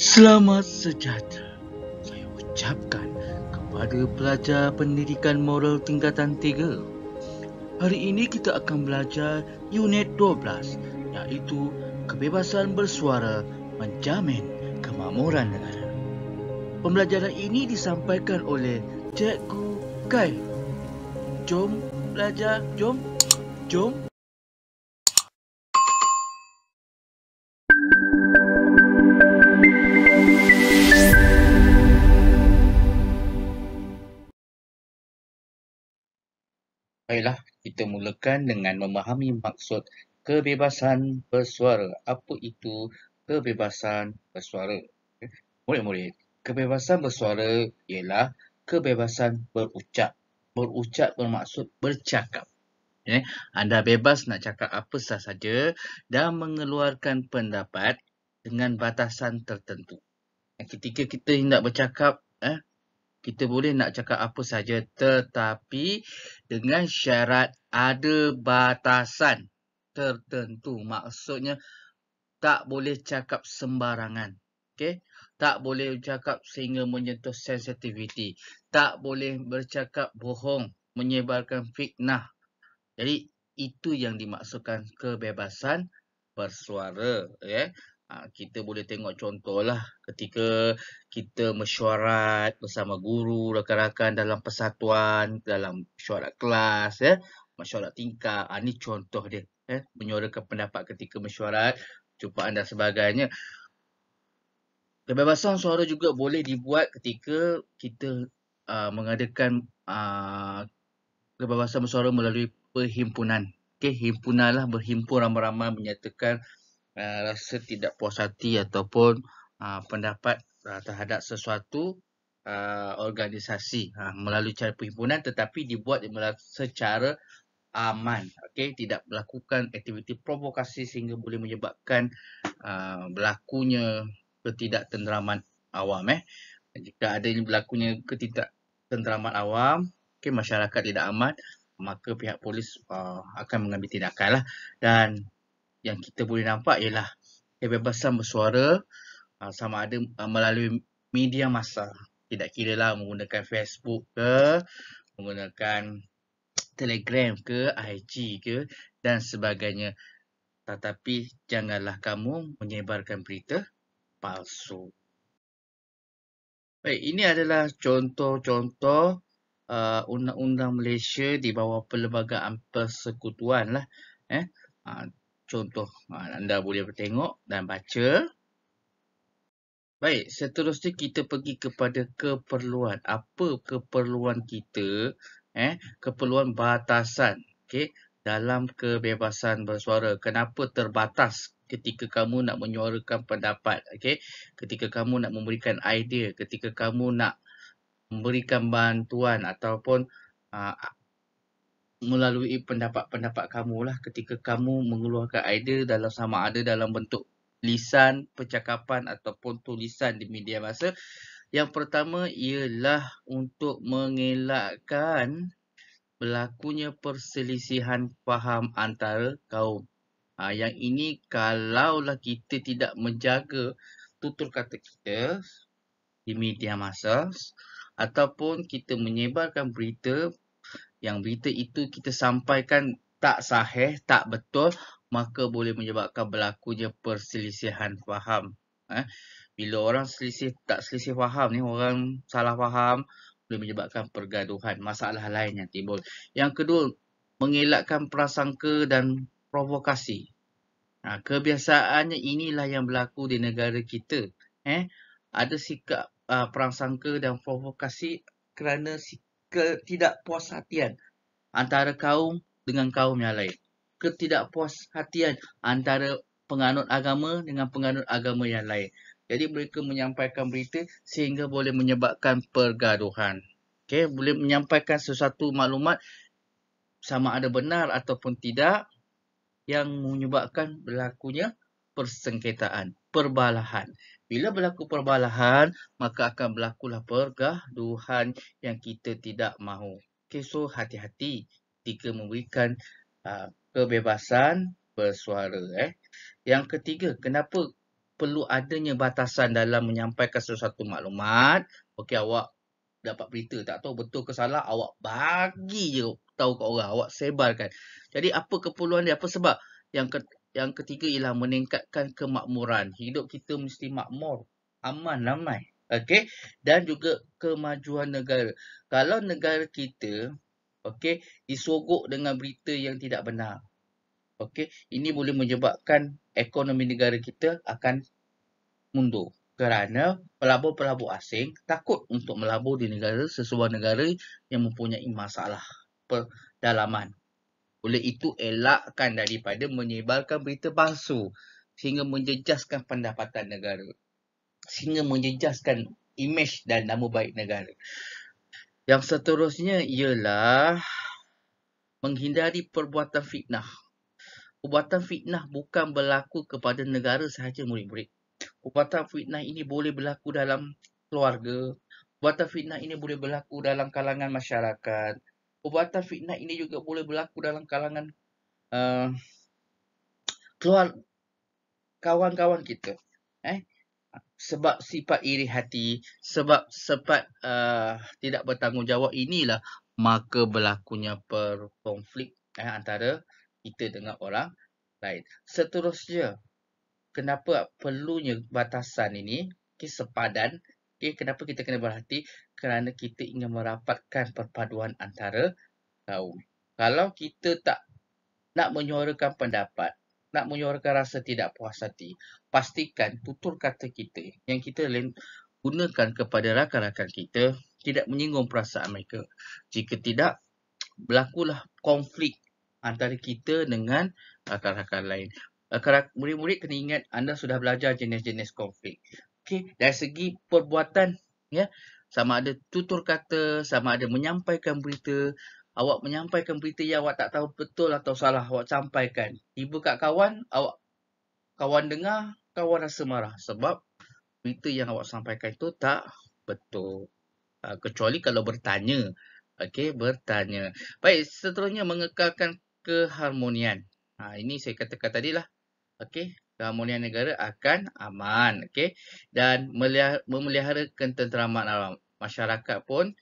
Selamat sejahtera. Saya ucapkan kepada pelajar pendidikan moral tingkatan 3. Hari ini kita akan belajar unit 12 iaitu kebebasan bersuara menjamin kemakmuran negara. Pembelajaran ini disampaikan oleh Cikgu Kai. Jom belajar, jom. Jom. Baiklah, kita mulakan dengan memahami maksud kebebasan bersuara. Apa itu kebebasan bersuara? Murid-murid, kebebasan bersuara ialah kebebasan berucap. Berucap bermaksud bercakap. Ya, anda bebas nak cakap apa sahaja dan mengeluarkan pendapat dengan batasan tertentu. Ketika kita hendak bercakap, eh, kita boleh nak cakap apa saja tetapi dengan syarat ada batasan tertentu. Maksudnya tak boleh cakap sembarangan. Okay? Tak boleh cakap sehingga menyentuh sensitiviti. Tak boleh bercakap bohong, menyebarkan fitnah. Jadi itu yang dimaksudkan kebebasan bersuara. Okay? Ah, kita boleh tengok contohlah ketika kita mesyuarat bersama guru, rakan-rakan dalam persatuan, dalam mesyuarat kelas, ya, mesyuarat tingkat. Ha, ah, ini contoh dia. Ya, menyuarakan pendapat ketika mesyuarat, jumpa anda sebagainya. Kebebasan suara juga boleh dibuat ketika kita uh, mengadakan uh, kebebasan suara melalui perhimpunan. Okay, himpunan lah, berhimpun ramai-ramai menyatakan Eh, rasa tidak puas hati ataupun uh, pendapat uh, terhadap sesuatu uh, organisasi uh, melalui cara perhimpunan tetapi dibuat secara aman Okay, tidak melakukan aktiviti provokasi sehingga boleh menyebabkan uh, berlakunya ketidaktenteraman awam eh jika ada yang berlakunya ketidaktenteraman awam okay, masyarakat tidak aman maka pihak polis uh, akan mengambil tindakan lah dan yang kita boleh nampak ialah kebebasan bersuara ah, sama ada ah, melalui media massa. Tidak kira lah menggunakan Facebook ke, menggunakan Telegram ke, IG ke dan sebagainya. Tetapi janganlah kamu menyebarkan berita palsu. Baik, ini adalah contoh-contoh ah, undang-undang -contoh, uh, Malaysia di bawah Perlembagaan Persekutuan lah. Eh? Uh, contoh ha, anda boleh tengok dan baca. Baik, seterusnya kita pergi kepada keperluan. Apa keperluan kita? Eh, keperluan batasan. Okey, dalam kebebasan bersuara. Kenapa terbatas ketika kamu nak menyuarakan pendapat? Okey, ketika kamu nak memberikan idea, ketika kamu nak memberikan bantuan ataupun ha, melalui pendapat-pendapat kamu lah ketika kamu mengeluarkan idea dalam sama ada dalam bentuk lisan, percakapan ataupun tulisan di media masa. Yang pertama ialah untuk mengelakkan berlakunya perselisihan faham antara kaum. Ha, yang ini kalaulah kita tidak menjaga tutur kata kita di media masa ataupun kita menyebarkan berita yang berita itu kita sampaikan tak sahih, tak betul, maka boleh menyebabkan berlakunya perselisihan faham. Eh? Bila orang selisih, tak selisih faham ni, orang salah faham, boleh menyebabkan pergaduhan, masalah lain yang timbul. Yang kedua, mengelakkan prasangka dan provokasi. Ha, kebiasaannya inilah yang berlaku di negara kita. Eh? Ada sikap uh, prasangka dan provokasi kerana sikap ketidakpuas antara kaum dengan kaum yang lain. Ketidakpuas hatian antara penganut agama dengan penganut agama yang lain. Jadi mereka menyampaikan berita sehingga boleh menyebabkan pergaduhan. Okay, boleh menyampaikan sesuatu maklumat sama ada benar ataupun tidak yang menyebabkan berlakunya persengketaan perbalahan. Bila berlaku perbalahan, maka akan berlakulah pergaduhan yang kita tidak mahu. Okay, so hati-hati ketika memberikan uh, kebebasan bersuara. Eh. Yang ketiga, kenapa perlu adanya batasan dalam menyampaikan sesuatu maklumat? Okey, awak dapat berita tak tahu betul ke salah, awak bagi je tahu ke orang, awak sebarkan. Jadi, apa keperluan dia? Apa sebab? Yang ketiga, yang ketiga ialah meningkatkan kemakmuran. Hidup kita mesti makmur, aman, ramai. okay? Dan juga kemajuan negara. Kalau negara kita, okay? disogok dengan berita yang tidak benar. okay? ini boleh menyebabkan ekonomi negara kita akan mundur kerana pelabur-pelabur asing takut untuk melabur di negara sesuatu negara yang mempunyai masalah perdalaman. Oleh itu elakkan daripada menyebarkan berita palsu sehingga menjejaskan pendapatan negara. Sehingga menjejaskan imej dan nama baik negara. Yang seterusnya ialah menghindari perbuatan fitnah. Perbuatan fitnah bukan berlaku kepada negara sahaja murid-murid. Perbuatan fitnah ini boleh berlaku dalam keluarga. Perbuatan fitnah ini boleh berlaku dalam kalangan masyarakat perbuatan fitnah ini juga boleh berlaku dalam kalangan uh, keluar kawan-kawan kita. Eh? Sebab sifat iri hati, sebab sifat uh, tidak bertanggungjawab inilah maka berlakunya perkonflik eh, antara kita dengan orang lain. Seterusnya, kenapa perlunya batasan ini? Okay, sepadan Okay, kenapa kita kena berhati? Kerana kita ingin merapatkan perpaduan antara kaum. Kalau kita tak nak menyuarakan pendapat, nak menyuarakan rasa tidak puas hati, pastikan tutur kata kita yang kita gunakan kepada rakan-rakan kita tidak menyinggung perasaan mereka. Jika tidak, berlakulah konflik antara kita dengan rakan-rakan lain. Murid-murid kena ingat anda sudah belajar jenis-jenis konflik. Okey, dari segi perbuatan ya, sama ada tutur kata, sama ada menyampaikan berita, awak menyampaikan berita yang awak tak tahu betul atau salah awak sampaikan. Tiba kat kawan, awak kawan dengar, kawan rasa marah sebab berita yang awak sampaikan itu tak betul. Ha, kecuali kalau bertanya. Okey, bertanya. Baik, seterusnya mengekalkan keharmonian. Ha, ini saya katakan tadi lah. Okey, kemuliaan negara akan aman. Okay? Dan memelihara ketenteraman alam. Masyarakat pun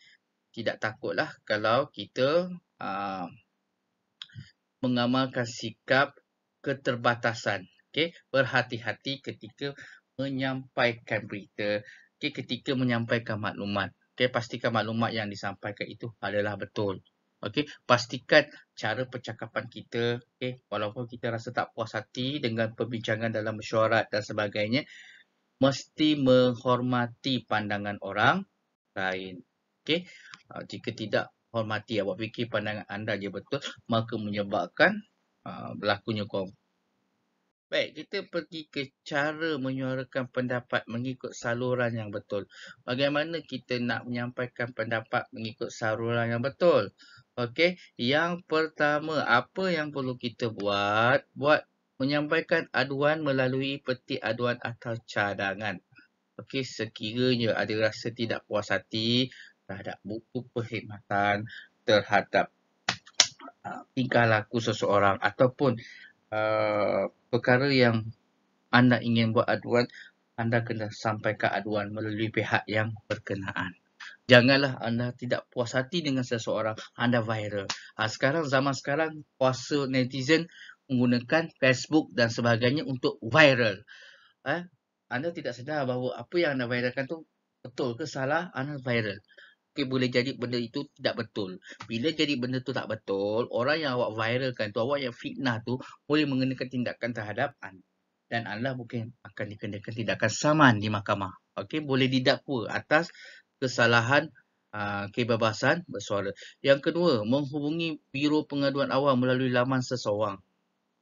tidak takutlah kalau kita uh, mengamalkan sikap keterbatasan. Okay? Berhati-hati ketika menyampaikan berita, okay? ketika menyampaikan maklumat. Okay? Pastikan maklumat yang disampaikan itu adalah betul. Okey, pastikan cara percakapan kita, okey, walaupun kita rasa tak puas hati dengan perbincangan dalam mesyuarat dan sebagainya, mesti menghormati pandangan orang lain. Okey. Ah, jika tidak hormati awak fikir pandangan anda je betul, maka menyebabkan uh, berlakunya kom. Baik, kita pergi ke cara menyuarakan pendapat mengikut saluran yang betul. Bagaimana kita nak menyampaikan pendapat mengikut saluran yang betul? Okey, yang pertama, apa yang perlu kita buat? Buat menyampaikan aduan melalui peti aduan atau cadangan. Okey, sekiranya ada rasa tidak puas hati terhadap buku perkhidmatan terhadap uh, tingkah laku seseorang ataupun uh, perkara yang anda ingin buat aduan, anda kena sampaikan aduan melalui pihak yang berkenaan. Janganlah anda tidak puas hati dengan seseorang, anda viral. Ha, sekarang, zaman sekarang, kuasa netizen menggunakan Facebook dan sebagainya untuk viral. Ha, anda tidak sedar bahawa apa yang anda viralkan tu betul ke salah, anda viral. Okay, boleh jadi benda itu tidak betul. Bila jadi benda itu tak betul, orang yang awak viralkan tu, awak yang fitnah tu, boleh mengenakan tindakan terhadap anda. Dan Allah mungkin akan dikenakan tindakan saman di mahkamah. Okay, boleh didakwa atas kesalahan uh, kebebasan bersuara. Yang kedua, menghubungi Biro Pengaduan Awam melalui laman seseorang.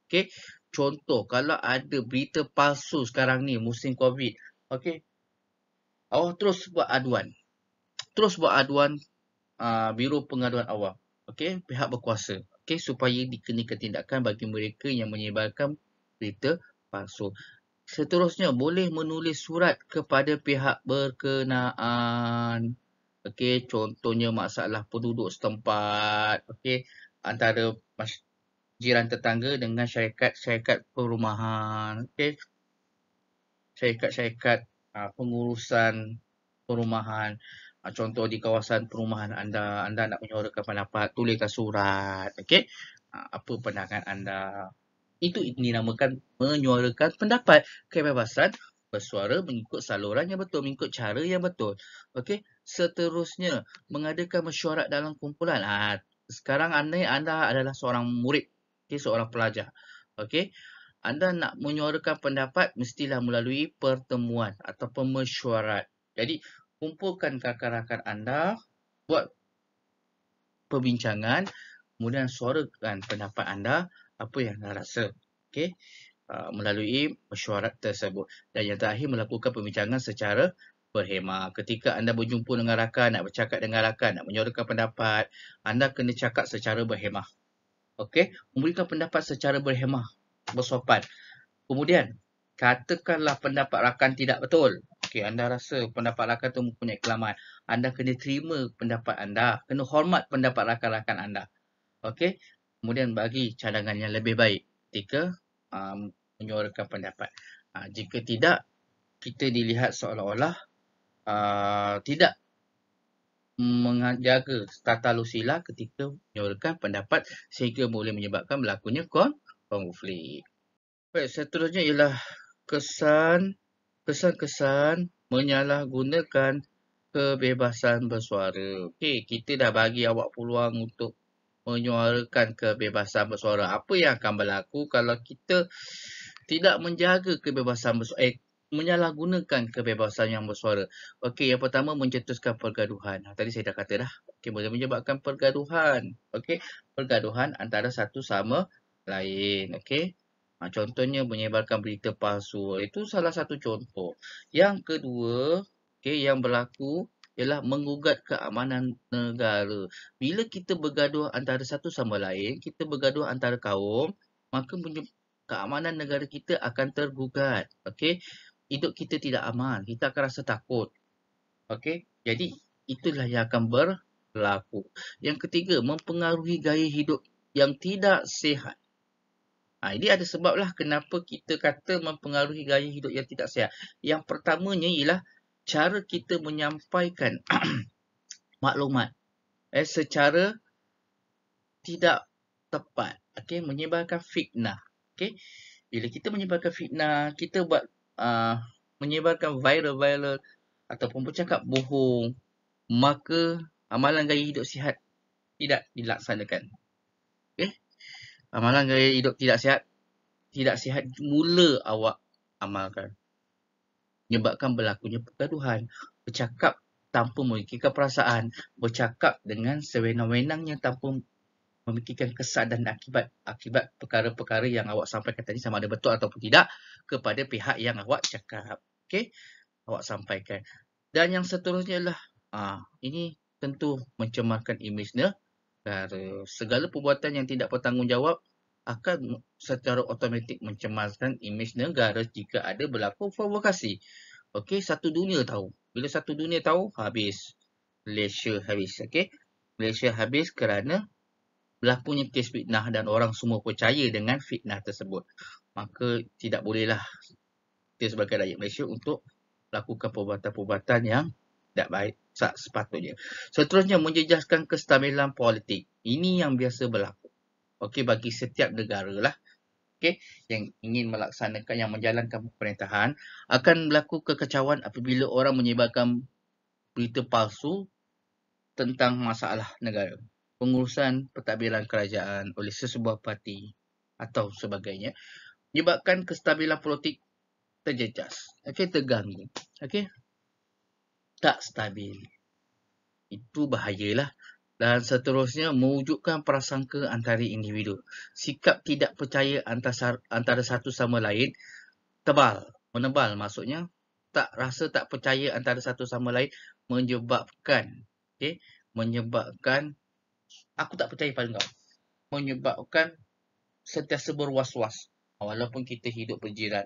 Okey, contoh kalau ada berita palsu sekarang ni musim COVID, okey. Awak terus buat aduan. Terus buat aduan uh, Biro Pengaduan Awam. Okey, pihak berkuasa. Okey, supaya dikenakan tindakan bagi mereka yang menyebarkan berita palsu seterusnya boleh menulis surat kepada pihak berkenaan. Okey, contohnya masalah penduduk setempat, okey, antara jiran tetangga dengan syarikat-syarikat perumahan, okey. Syarikat-syarikat ah, pengurusan perumahan, ah, contoh di kawasan perumahan anda, anda nak menyuarakan pendapat, tuliskan surat, okey. Ah, apa pandangan anda? Itu dinamakan menyuarakan pendapat. Kebebasan bersuara mengikut saluran yang betul, mengikut cara yang betul. Okey, seterusnya mengadakan mesyuarat dalam kumpulan. Ha, sekarang anda anda adalah seorang murid, okay, seorang pelajar. Okey, anda nak menyuarakan pendapat mestilah melalui pertemuan atau pemesyuarat. Jadi, kumpulkan rakan-rakan anda, buat perbincangan, kemudian suarakan pendapat anda apa yang anda rasa okay? uh, ah, melalui mesyuarat tersebut. Dan yang terakhir, melakukan pembincangan secara berhema. Ketika anda berjumpa dengan rakan, nak bercakap dengan rakan, nak menyuarakan pendapat, anda kena cakap secara berhema. Okey, memberikan pendapat secara berhemah bersopan. Kemudian, katakanlah pendapat rakan tidak betul. Okey, anda rasa pendapat rakan itu mempunyai kelamaan. Anda kena terima pendapat anda, kena hormat pendapat rakan-rakan anda. Okey, kemudian bagi cadangan yang lebih baik ketika um, menyuarakan pendapat. Uh, jika tidak, kita dilihat seolah-olah uh, tidak menjaga tata lusila ketika menyuarakan pendapat sehingga boleh menyebabkan berlakunya konflik. Baik, seterusnya ialah kesan kesan-kesan menyalahgunakan kebebasan bersuara. Okey, kita dah bagi awak peluang untuk menyuarakan kebebasan bersuara. Apa yang akan berlaku kalau kita tidak menjaga kebebasan bersuara, eh, menyalahgunakan kebebasan yang bersuara. Okey, yang pertama mencetuskan pergaduhan. Ha, tadi saya dah kata dah. Okey, boleh menyebabkan pergaduhan. Okey, pergaduhan antara satu sama lain. Okey. Ha, contohnya menyebarkan berita palsu. Itu salah satu contoh. Yang kedua, okey yang berlaku ialah mengugat keamanan negara. Bila kita bergaduh antara satu sama lain, kita bergaduh antara kaum, maka punya keamanan negara kita akan tergugat. Okey? Hidup kita tidak aman. Kita akan rasa takut. Okey? Jadi, itulah yang akan berlaku. Yang ketiga, mempengaruhi gaya hidup yang tidak sihat. Ha, ini ada sebablah kenapa kita kata mempengaruhi gaya hidup yang tidak sihat. Yang pertamanya ialah cara kita menyampaikan maklumat eh, secara tidak tepat. okay? menyebarkan fitnah. okay? Bila kita menyebarkan fitnah, kita buat uh, menyebarkan viral-viral ataupun bercakap bohong, maka amalan gaya hidup sihat tidak dilaksanakan. okay? Amalan gaya hidup tidak sihat tidak sihat mula awak amalkan menyebabkan berlakunya pergaduhan, bercakap tanpa memikirkan perasaan, bercakap dengan sewenang-wenangnya tanpa memikirkan kesan dan akibat akibat perkara-perkara yang awak sampaikan tadi sama ada betul ataupun tidak kepada pihak yang awak cakap. Okey? Awak sampaikan. Dan yang seterusnya ialah ah ini tentu mencemarkan imej negara. Segala perbuatan yang tidak bertanggungjawab akan secara automatik mencemaskan imej negara jika ada berlaku provokasi. Okey, satu dunia tahu. Bila satu dunia tahu, habis. Malaysia habis, okey. Malaysia habis kerana berlakunya kes fitnah dan orang semua percaya dengan fitnah tersebut. Maka tidak bolehlah kita sebagai rakyat Malaysia untuk lakukan perbuatan-perbuatan yang tidak baik sepatutnya. Seterusnya, menjejaskan kestabilan politik. Ini yang biasa berlaku. Okey, bagi setiap negara lah. Okey, yang ingin melaksanakan, yang menjalankan pemerintahan akan berlaku kekacauan apabila orang menyebarkan berita palsu tentang masalah negara. Pengurusan pentadbiran kerajaan oleh sesebuah parti atau sebagainya menyebabkan kestabilan politik terjejas. Okey, terganggu. Okey, tak stabil. Itu bahayalah dan seterusnya mewujudkan prasangka antara individu. Sikap tidak percaya antara, antara satu sama lain tebal, menebal maksudnya tak rasa tak percaya antara satu sama lain menyebabkan okey menyebabkan aku tak percaya pada kau menyebabkan setiap berwas-was was walaupun kita hidup berjiran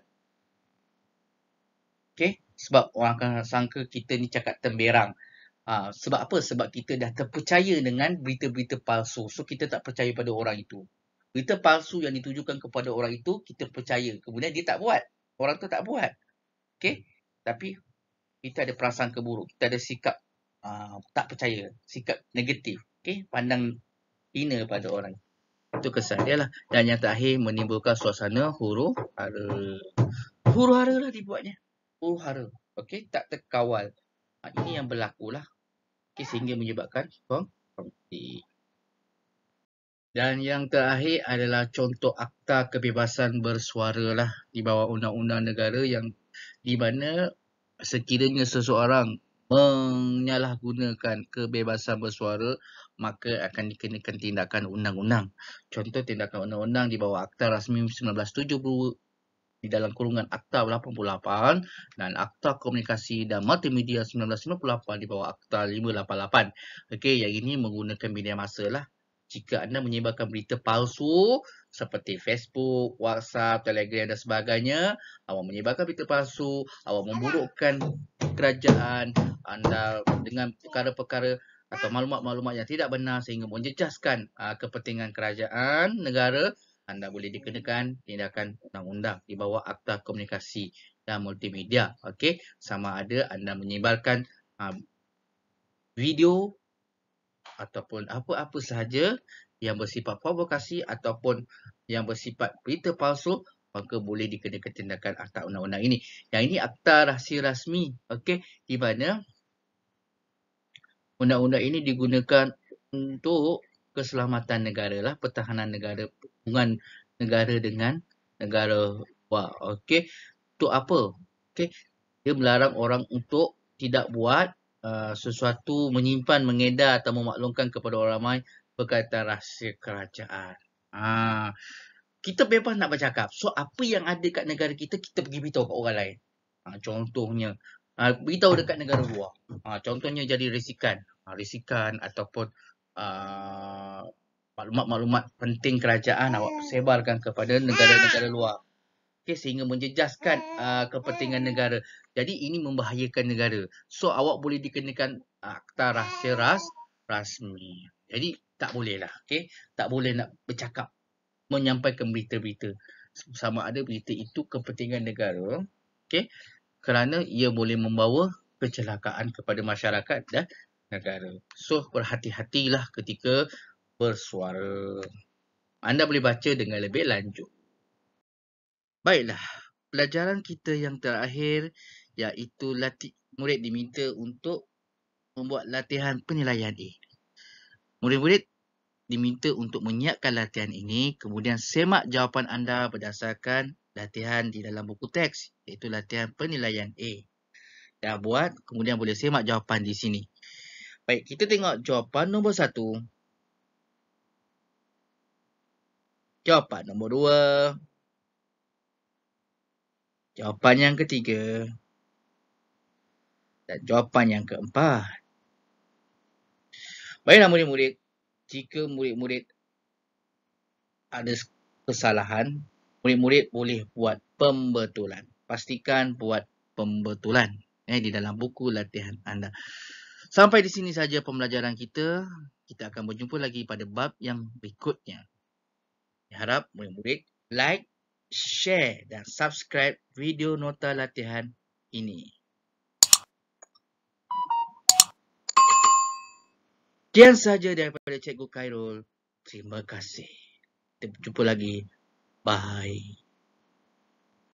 okey sebab orang akan sangka kita ni cakap temberang Ha, sebab apa? Sebab kita dah terpercaya dengan berita-berita palsu. So, kita tak percaya pada orang itu. Berita palsu yang ditujukan kepada orang itu, kita percaya. Kemudian dia tak buat. Orang tu tak buat. Okay? Hmm. Tapi, kita ada perasaan keburuk. Kita ada sikap uh, tak percaya. Sikap negatif. Okay? Pandang hina pada orang. Itu kesan dia lah. Dan yang terakhir, menimbulkan suasana huru hara. Huru hara lah dibuatnya. Huru hara. Okay? Tak terkawal. Ah, ini yang berlakulah. Okay, sehingga menyebabkan konflik. Dan yang terakhir adalah contoh akta kebebasan bersuara lah di bawah undang-undang negara yang di mana sekiranya seseorang menyalahgunakan kebebasan bersuara maka akan dikenakan tindakan undang-undang. Contoh tindakan undang-undang di bawah akta rasmi 1970 di dalam kurungan Akta 88 dan Akta Komunikasi dan Multimedia 1998 di bawah Akta 588. Okey, yang ini menggunakan media masa lah. Jika anda menyebarkan berita palsu seperti Facebook, WhatsApp, Telegram dan sebagainya, awak menyebarkan berita palsu, awak memburukkan kerajaan anda dengan perkara-perkara atau maklumat-maklumat yang tidak benar sehingga menjejaskan uh, kepentingan kerajaan negara, anda boleh dikenakan tindakan undang-undang di bawah Akta Komunikasi dan Multimedia. Okey, sama ada anda menyebarkan uh, video ataupun apa-apa sahaja yang bersifat provokasi ataupun yang bersifat berita palsu maka boleh dikenakan tindakan akta undang-undang ini. Yang ini akta rahsia rasmi. Okey, di mana undang-undang ini digunakan untuk keselamatan negara lah, pertahanan negara, hubungan negara dengan negara luar. Okey. Untuk apa? Okey. Dia melarang orang untuk tidak buat uh, sesuatu menyimpan, mengedar atau memaklumkan kepada orang ramai berkaitan rahsia kerajaan. Ha. Kita bebas nak bercakap. So, apa yang ada kat negara kita, kita pergi beritahu kat orang lain. Ha, contohnya, ha, beritahu dekat negara luar. Ha, contohnya jadi risikan. Ha, risikan ataupun uh, maklumat-maklumat penting kerajaan awak ya. sebarkan kepada negara-negara ya. luar. okay sehingga menjejaskan ya. uh, kepentingan negara. Jadi ini membahayakan negara. So awak boleh dikenakan akta rahsia ras rasmi. Jadi tak bolehlah, Okay? Tak boleh nak bercakap menyampaikan berita-berita. Sama ada berita itu kepentingan negara. Okay? Kerana ia boleh membawa kecelakaan kepada masyarakat dan negara. So berhati-hatilah ketika bersuara. Anda boleh baca dengan lebih lanjut. Baiklah, pelajaran kita yang terakhir iaitu latih, murid diminta untuk membuat latihan penilaian A. Murid-murid diminta untuk menyiapkan latihan ini kemudian semak jawapan anda berdasarkan latihan di dalam buku teks iaitu latihan penilaian A. Dah buat, kemudian boleh semak jawapan di sini. Baik, kita tengok jawapan nombor satu. Jawapan nombor dua. Jawapan yang ketiga. Dan jawapan yang keempat. Baiklah murid-murid. Jika murid-murid ada kesalahan, murid-murid boleh buat pembetulan. Pastikan buat pembetulan eh, di dalam buku latihan anda. Sampai di sini saja pembelajaran kita. Kita akan berjumpa lagi pada bab yang berikutnya harap murid-murid like, share dan subscribe video nota latihan ini. Kian sahaja daripada Cikgu Khairul. Terima kasih. Kita jumpa lagi. Bye.